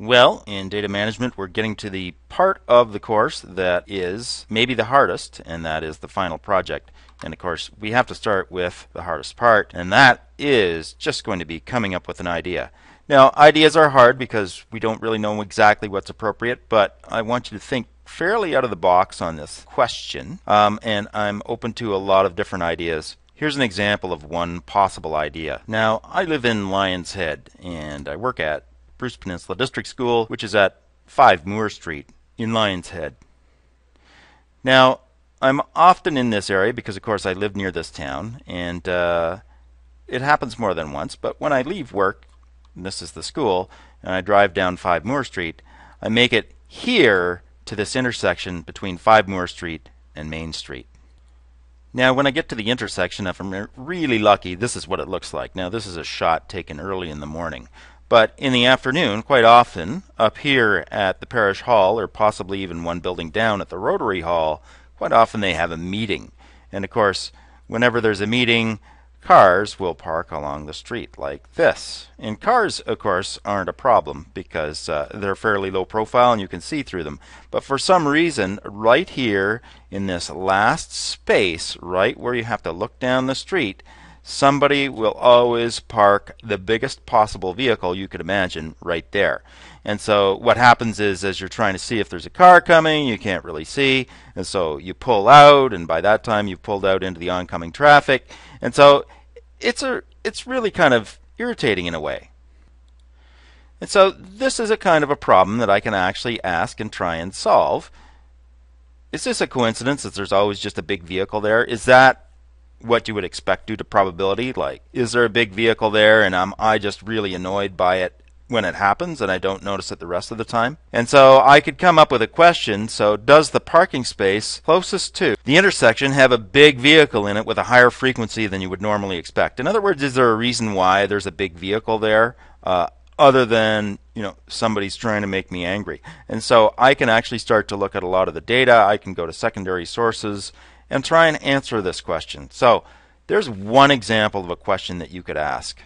Well, in data management, we're getting to the part of the course that is maybe the hardest, and that is the final project. And of course, we have to start with the hardest part, and that is just going to be coming up with an idea. Now, ideas are hard because we don't really know exactly what's appropriate, but I want you to think fairly out of the box on this question, um, and I'm open to a lot of different ideas. Here's an example of one possible idea. Now, I live in Lion's Head, and I work at Bruce Peninsula District School, which is at 5 Moore Street in Lions Head. Now, I'm often in this area because, of course, I live near this town, and uh, it happens more than once. But when I leave work, this is the school, and I drive down 5 Moore Street, I make it here to this intersection between 5 Moore Street and Main Street. Now, when I get to the intersection, if I'm really lucky, this is what it looks like. Now, this is a shot taken early in the morning. But in the afternoon, quite often, up here at the parish hall, or possibly even one building down at the Rotary Hall, quite often they have a meeting. And of course, whenever there's a meeting, cars will park along the street like this. And cars, of course, aren't a problem because uh, they're fairly low profile and you can see through them. But for some reason, right here in this last space, right where you have to look down the street, somebody will always park the biggest possible vehicle you could imagine right there. And so what happens is as you're trying to see if there's a car coming, you can't really see. And so you pull out and by that time you've pulled out into the oncoming traffic. And so it's a it's really kind of irritating in a way. And so this is a kind of a problem that I can actually ask and try and solve. Is this a coincidence that there's always just a big vehicle there? Is that what you would expect due to probability. Like, is there a big vehicle there and am um, I just really annoyed by it when it happens and I don't notice it the rest of the time? And so I could come up with a question. So, does the parking space closest to the intersection have a big vehicle in it with a higher frequency than you would normally expect? In other words, is there a reason why there's a big vehicle there? Uh, other than you know somebody's trying to make me angry and so i can actually start to look at a lot of the data i can go to secondary sources and try and answer this question. So there's one example of a question that you could ask.